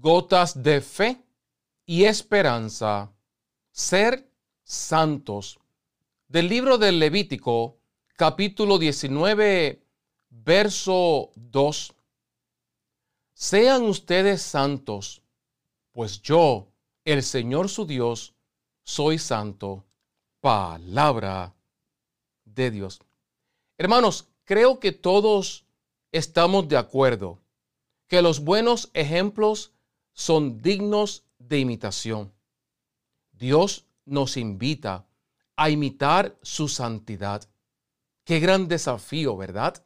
gotas de fe y esperanza, ser santos. Del libro del Levítico, capítulo 19, verso 2. Sean ustedes santos, pues yo, el Señor su Dios, soy santo. Palabra de Dios. Hermanos, creo que todos estamos de acuerdo que los buenos ejemplos son dignos de imitación. Dios nos invita a imitar su santidad. Qué gran desafío, ¿verdad?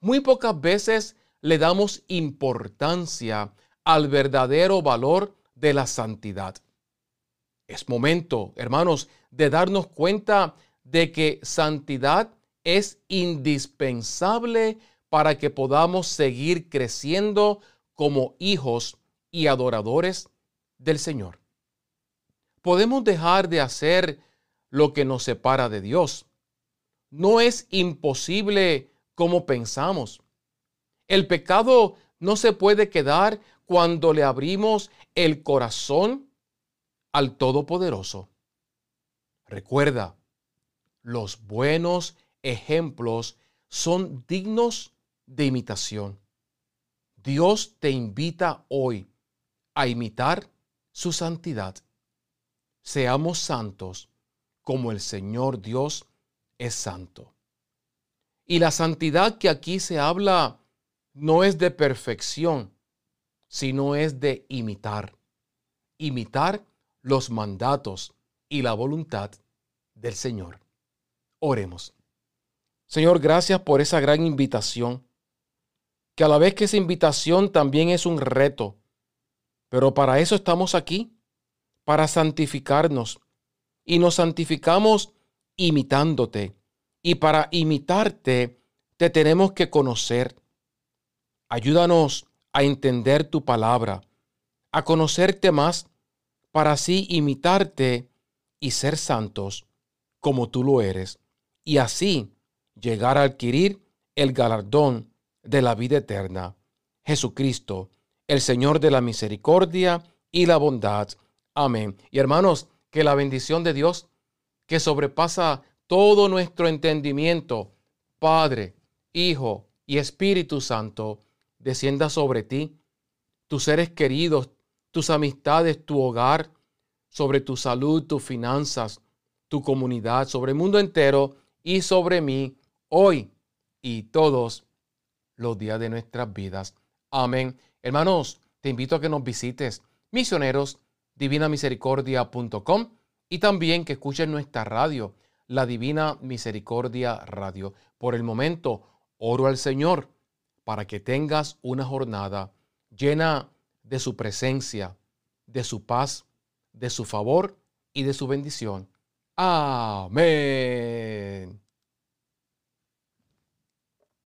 Muy pocas veces le damos importancia al verdadero valor de la santidad. Es momento, hermanos, de darnos cuenta de que santidad es indispensable para que podamos seguir creciendo como hijos y adoradores del Señor. Podemos dejar de hacer lo que nos separa de Dios. No es imposible como pensamos. El pecado no se puede quedar cuando le abrimos el corazón al Todopoderoso. Recuerda, los buenos ejemplos son dignos de imitación. Dios te invita hoy a imitar su santidad. Seamos santos como el Señor Dios es santo. Y la santidad que aquí se habla no es de perfección, sino es de imitar. Imitar los mandatos y la voluntad del Señor. Oremos. Señor, gracias por esa gran invitación, que a la vez que esa invitación también es un reto pero para eso estamos aquí, para santificarnos. Y nos santificamos imitándote. Y para imitarte, te tenemos que conocer. Ayúdanos a entender tu palabra, a conocerte más, para así imitarte y ser santos como tú lo eres, y así llegar a adquirir el galardón de la vida eterna. Jesucristo el Señor de la misericordia y la bondad. Amén. Y hermanos, que la bendición de Dios, que sobrepasa todo nuestro entendimiento, Padre, Hijo y Espíritu Santo, descienda sobre ti, tus seres queridos, tus amistades, tu hogar, sobre tu salud, tus finanzas, tu comunidad, sobre el mundo entero y sobre mí, hoy y todos los días de nuestras vidas. Amén Hermanos, te invito a que nos visites misionerosdivinamisericordia.com y también que escuchen nuestra radio, la Divina Misericordia Radio. Por el momento, oro al Señor para que tengas una jornada llena de su presencia, de su paz, de su favor y de su bendición. Amén.